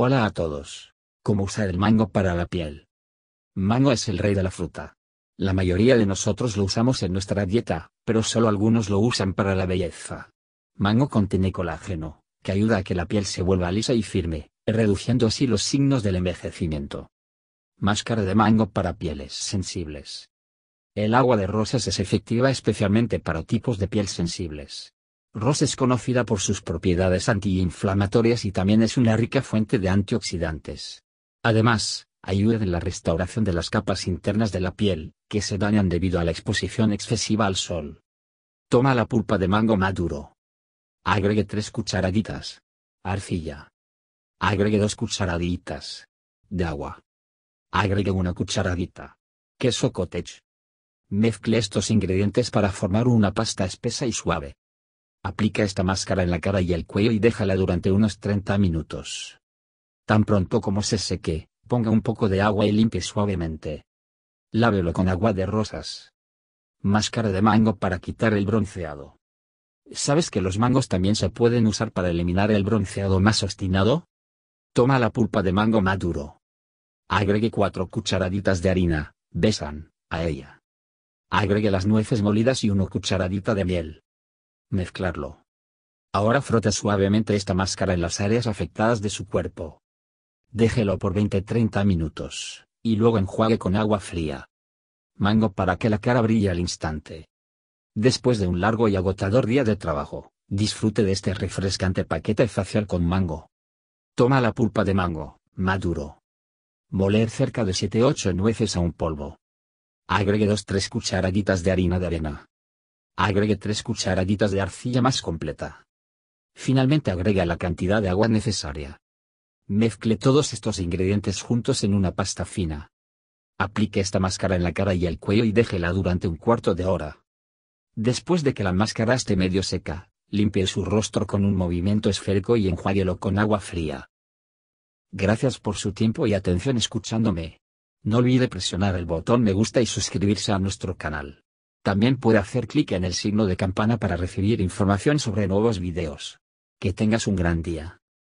Hola a todos. ¿Cómo usar el mango para la piel? Mango es el rey de la fruta. La mayoría de nosotros lo usamos en nuestra dieta, pero solo algunos lo usan para la belleza. Mango contiene colágeno, que ayuda a que la piel se vuelva lisa y firme, reduciendo así los signos del envejecimiento. Máscara de mango para pieles sensibles. El agua de rosas es efectiva especialmente para tipos de piel sensibles. Rosa es conocida por sus propiedades antiinflamatorias y también es una rica fuente de antioxidantes. Además, ayuda en la restauración de las capas internas de la piel, que se dañan debido a la exposición excesiva al sol. Toma la pulpa de mango maduro. Agregue tres cucharaditas. Arcilla. Agregue dos cucharaditas. De agua. Agregue una cucharadita. Queso cottage. Mezcle estos ingredientes para formar una pasta espesa y suave. Aplica esta máscara en la cara y el cuello y déjala durante unos 30 minutos. Tan pronto como se seque, ponga un poco de agua y limpie suavemente. Lávelo con agua de rosas. Máscara de mango para quitar el bronceado. ¿Sabes que los mangos también se pueden usar para eliminar el bronceado más obstinado? Toma la pulpa de mango maduro. Agregue cuatro cucharaditas de harina, besan, a ella. Agregue las nueces molidas y una cucharadita de miel. Mezclarlo. Ahora frota suavemente esta máscara en las áreas afectadas de su cuerpo. Déjelo por 20-30 minutos, y luego enjuague con agua fría. Mango para que la cara brille al instante. Después de un largo y agotador día de trabajo, disfrute de este refrescante paquete facial con mango. Toma la pulpa de mango, maduro. Moler cerca de 7-8 nueces a un polvo. Agregue 2-3 cucharaditas de harina de arena, Agregue tres cucharaditas de arcilla más completa. Finalmente agrega la cantidad de agua necesaria. Mezcle todos estos ingredientes juntos en una pasta fina. Aplique esta máscara en la cara y el cuello y déjela durante un cuarto de hora. Después de que la máscara esté medio seca, limpie su rostro con un movimiento esférico y enjuáguelo con agua fría. Gracias por su tiempo y atención escuchándome. No olvide presionar el botón me gusta y suscribirse a nuestro canal. También puede hacer clic en el signo de campana para recibir información sobre nuevos videos. Que tengas un gran día.